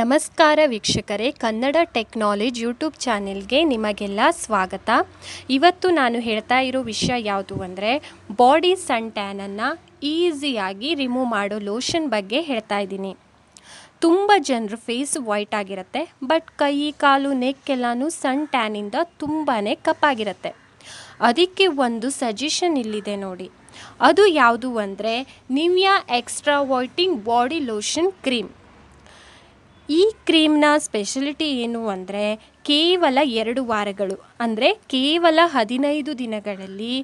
ನಮಸ್ಕಾರ ವೀಕ್ಷಕರೇ Kannada technology YouTube ಚಾನೆಲ್ಗೆ ನಿಮಗೆಲ್ಲ ಸ್ವಾಗತ ಇವತ್ತು ನಾನು ಹೇಳ್ತಾ ಇರೋ ವಿಷಯ ಯಾವುದು ಅಂದರೆ ಬಾಡಿ ಸನ್ ಟ್ಯಾನನ್ನು ಈಸಿಯಾಗಿ ರಿಮೂವ್ ಮಾಡೋ ಲೋಷನ್ ಬಗ್ಗೆ ಹೇಳ್ತಾ ಇದ್ದೀನಿ ತುಂಬ ಜನರು ಫೇಸ್ ವೈಟ್ ಆಗಿರುತ್ತೆ ಬಟ್ ಕೈ ಕಾಲು ನೆಕ್ ಎಲ್ಲನೂ ಸನ್ ಟ್ಯಾನಿಂದ ತುಂಬಾ ಕಪ್ಪಾಗಿರುತ್ತೆ ಅದಕ್ಕೆ ಒಂದು ಸಜೆಷನ್ ಇಲ್ಲಿದೆ ನೋಡಿ ಅದು ಯಾವುದು ಅಂದರೆ Nivea extra whitening body lotion cream ಈ ಕ್ರೀಮ್ನ ಸ್ಪೆಷಲಿಟಿ ಏನು ಅಂದರೆ ಕೇವಲ ಎರಡು ವಾರಗಳು ಅಂದರೆ ಕೇವಲ ಹದಿನೈದು ದಿನಗಳಲ್ಲಿ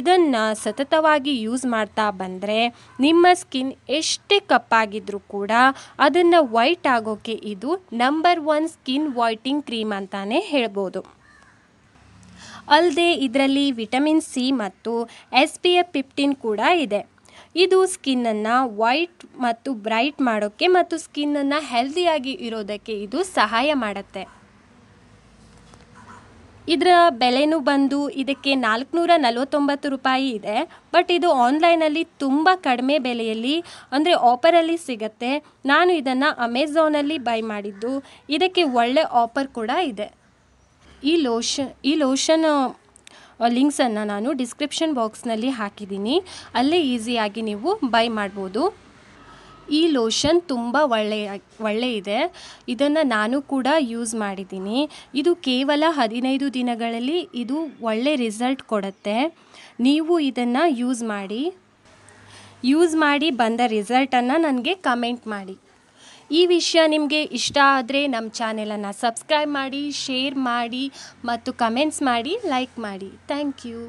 ಇದನ್ನು ಸತತವಾಗಿ ಯೂಸ್ ಮಾಡ್ತಾ ಬಂದರೆ ನಿಮ್ಮ ಸ್ಕಿನ್ ಎಷ್ಟೇ ಕಪ್ಪಾಗಿದ್ರೂ ಕೂಡ ಅದನ್ನು ವೈಟ್ ಆಗೋಕ್ಕೆ ಇದು number one skin whitening cream ಅಂತಲೇ ಹೇಳ್ಬೋದು ಅಲ್ಲದೆ ಇದರಲ್ಲಿ ವಿಟಮಿನ್ ಸಿ ಮತ್ತು ಎಸ್ ಪಿ ಎಫ್ ಫಿಫ್ಟೀನ್ ಕೂಡ ಇದೆ ಇದು ಸ್ಕಿನ್ನನ್ನು ವೈಟ್ ಮತ್ತು ಬ್ರೈಟ್ ಮಾಡೋಕ್ಕೆ ಮತ್ತು ಸ್ಕಿನ್ನನ್ನು ಹೆಲ್ದಿಯಾಗಿ ಇರೋದಕ್ಕೆ ಇದು ಸಹಾಯ ಮಾಡುತ್ತೆ ಇದರ ಬೆಲೆನೂ ಬಂದು ಇದಕ್ಕೆ ನಾಲ್ಕುನೂರ ನಲವತ್ತೊಂಬತ್ತು ರೂಪಾಯಿ ಇದೆ ಬಟ್ ಇದು ಆನ್ಲೈನಲ್ಲಿ ತುಂಬ ಕಡಿಮೆ ಬೆಲೆಯಲ್ಲಿ ಅಂದರೆ ಆಫರಲ್ಲಿ ಸಿಗತ್ತೆ ನಾನು ಇದನ್ನು ಅಮೆಝಾನಲ್ಲಿ ಬೈ ಮಾಡಿದ್ದು ಇದಕ್ಕೆ ಒಳ್ಳೆ ಆಫರ್ ಕೂಡ ಇದೆ ಈ ಲೋಷನ್ ಈ ಲೋಷನ್ ಲಿಂಕ್ಸನ್ನು ನಾನು ಡಿಸ್ಕ್ರಿಪ್ಷನ್ ಬಾಕ್ಸ್ನಲ್ಲಿ ಹಾಕಿದ್ದೀನಿ ಅಲ್ಲೇ ಈಸಿಯಾಗಿ ನೀವು ಬೈ ಮಾಡ್ಬೋದು ಈ ಲೋಷನ್ ತುಂಬ ಒಳ್ಳೆಯ ಒಳ್ಳೆಯಿದೆ ಇದನ್ನು ನಾನು ಕೂಡ ಯೂಸ್ ಮಾಡಿದ್ದೀನಿ ಇದು ಕೇವಲ ಹದಿನೈದು ದಿನಗಳಲ್ಲಿ ಇದು ಒಳ್ಳೆ ರಿಸಲ್ಟ್ ಕೊಡುತ್ತೆ ನೀವು ಇದನ್ನು ಯೂಸ್ ಮಾಡಿ ಯೂಸ್ ಮಾಡಿ ಬಂದ ರಿಸಲ್ಟನ್ನು ನನಗೆ ಕಮೆಂಟ್ ಮಾಡಿ ಈ ವಿಷಯ ನಿಮಗೆ ಇಷ್ಟ ಆದರೆ ನಮ್ಮ ಚಾನೆಲನ್ನು ಸಬ್ಸ್ಕ್ರೈಬ್ ಮಾಡಿ ಶೇರ್ ಮಾಡಿ ಮತ್ತು ಕಮೆಂಟ್ಸ್ ಮಾಡಿ ಲೈಕ್ ಮಾಡಿ ಥ್ಯಾಂಕ್ ಯು